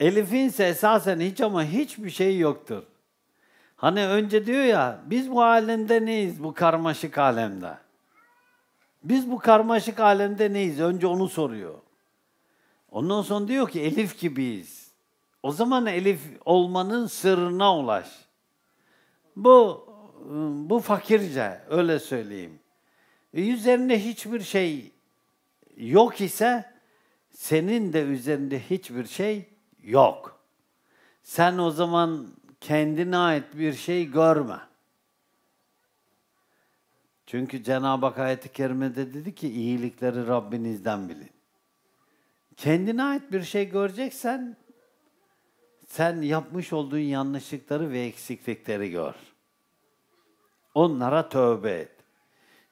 Elif'in ise esasen hiç ama hiçbir şey yoktur. Hani önce diyor ya, biz bu alemde neyiz bu karmaşık alemde? Biz bu karmaşık alemde neyiz? Önce onu soruyor. Ondan sonra diyor ki Elif gibiyiz. O zaman Elif olmanın sırrına ulaş. Bu bu fakirce öyle söyleyeyim. E, üzerinde hiçbir şey yok ise senin de üzerinde hiçbir şey Yok. Sen o zaman kendine ait bir şey görme. Çünkü Cenab-ı Hak ayeti i kerimede dedi ki iyilikleri Rabbinizden bilin. Kendine ait bir şey göreceksen sen yapmış olduğun yanlışlıkları ve eksiklikleri gör. Onlara tövbe et.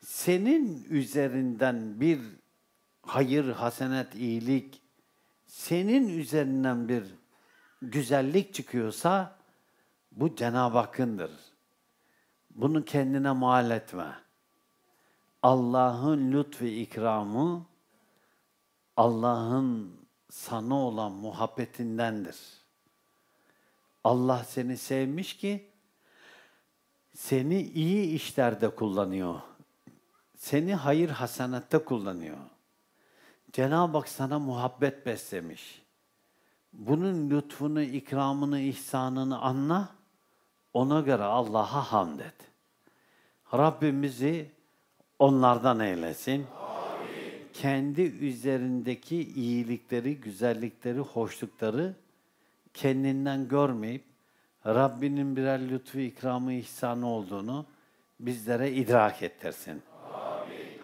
Senin üzerinden bir hayır, hasenet, iyilik, senin üzerinden bir güzellik çıkıyorsa bu Cenab-ı Hakk'ındır. Bunu kendine mal etme. Allah'ın lütfu ikramı Allah'ın sana olan muhabbetindendir. Allah seni sevmiş ki seni iyi işlerde kullanıyor. Seni hayır hasanatta kullanıyor. Cenab-ı Hak sana muhabbet beslemiş. Bunun lütfunu, ikramını, ihsanını anla. Ona göre Allah'a hamd et. Rabbimizi onlardan eylesin. Amin. Kendi üzerindeki iyilikleri, güzellikleri, hoşlukları kendinden görmeyip Rabbinin birer lütfu, ikramı, ihsanı olduğunu bizlere idrak ettirsin.